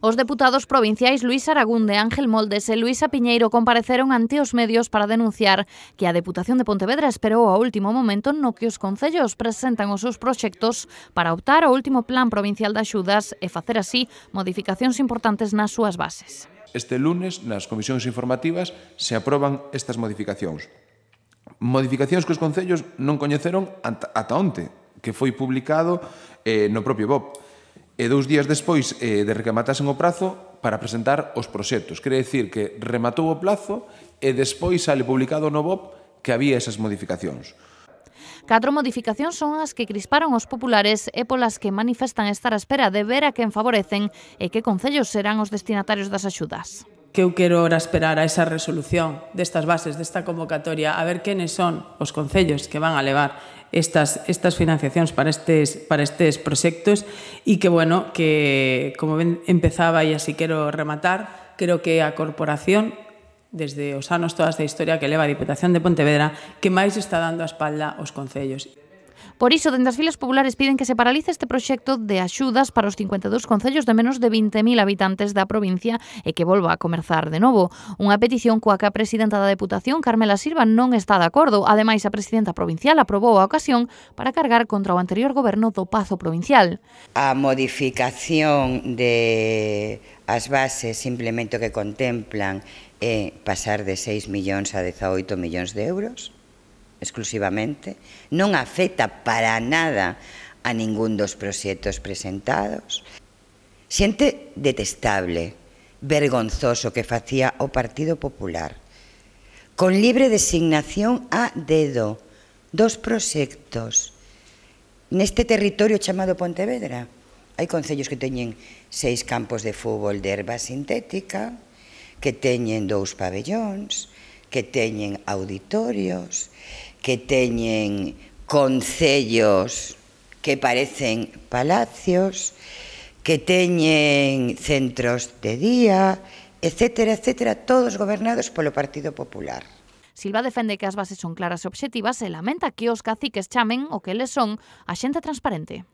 Os deputados provinciais Luís Aragunde, Ángel Moldes e Luisa Piñeiro compareceron ante os medios para denunciar que a Deputación de Pontevedra esperou ao último momento no que os concellos presentan os seus proxectos para optar ao último Plan Provincial de Axudas e facer así modificacións importantes nas súas bases. Este lunes, nas comisións informativas, se aproban estas modificacións. Modificacións que os concellos non coñeceron ata onte, que foi publicado eh, no propio BOP e dous días despois eh, de rematasen o prazo para presentar os proxectos. Quere decir que rematou o plazo e despois sale publicado no BOP que había esas modificacións. Catro modificacións son as que crisparon os populares e polas que manifestan estar a espera de ver a quen favorecen e que concellos serán os destinatarios das axudas. Que eu quero ora esperar a esa resolución destas bases, desta convocatoria, a ver quenes son os concellos que van a levar estas, estas financiacións para estes, para estes proxectos e que, bueno, que como ben, empezaba e así quero rematar, creo que a corporación desde os anos toda esta historia que leva a Diputación de Pontevedra que máis está dando a espalda aos concellos. Por iso, dende as filas populares piden que se paralice este proxecto de axudas para os 52 concellos de menos de 20.000 habitantes da provincia e que volva a comerzar de novo. Unha petición coa que a presidenta da Deputación, Carmela Silva, non está de acordo. Ademais, a presidenta provincial aprobou a ocasión para cargar contra o anterior goberno do Pazo Provincial. A modificación de as bases simplemente que contemplan é pasar de 6 millóns a 18 millóns de euros exclusivamente, non afecta para nada a ningún dos proxectos presentados. Xente detestable, vergonzoso que facía o Partido Popular, con libre designación a dedo dos proxectos neste territorio chamado Pontevedra. Hai concellos que teñen seis campos de fútbol de herba sintética, que teñen dous pabellóns, que teñen auditorios, que teñen concellos que parecen palacios, que teñen centros de día, etcétera, etcétera, todos gobernados polo Partido Popular. Silva defende que as bases son claras e obxectivas e lamenta que os caciques chamen o que eles son a xente transparente.